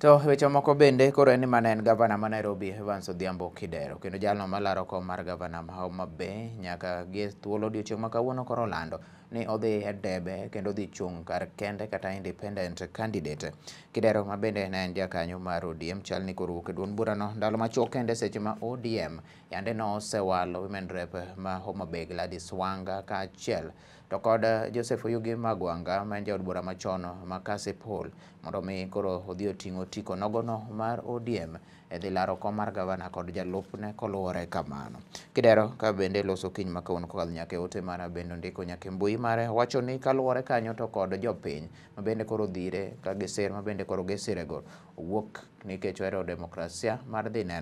To weche moko bende koro ni mana en gavana ma Nairobi Evans Odhiambo Kidero kendo jalno malaro kom mar gavana ma Homa Bay nyaka gi thuolo odiochieng' ma kawuono koro olando. ni odhi e debe kendo odhi chung' kar kende kata independent candidate kidero ma bende ne en jakanyo mar ODM chal ni koro e duond burano ndalo machuok kende seche ma ODM yande nosewalo women rep ma Homabay Gladys Wanga kaachiel to kod Joseph Oyugi Magwanga ma en jaod bura machon ma Kasi Paul mondo mi koro odhi oting'o otiko nogono mar ODM e dhi laro kom mar gavana kod jalupne koluwore kamano. Kidero ka bende loso kiny ma kawuono kokadho nyaka e ote mara bende ondiko nyaka e mbui mare wacho ni kaluwore kanyo to kod jopiny mabende koro dhire ka giser mabende koro gisirego wuok nikech ohero demokrasia mar dhi neno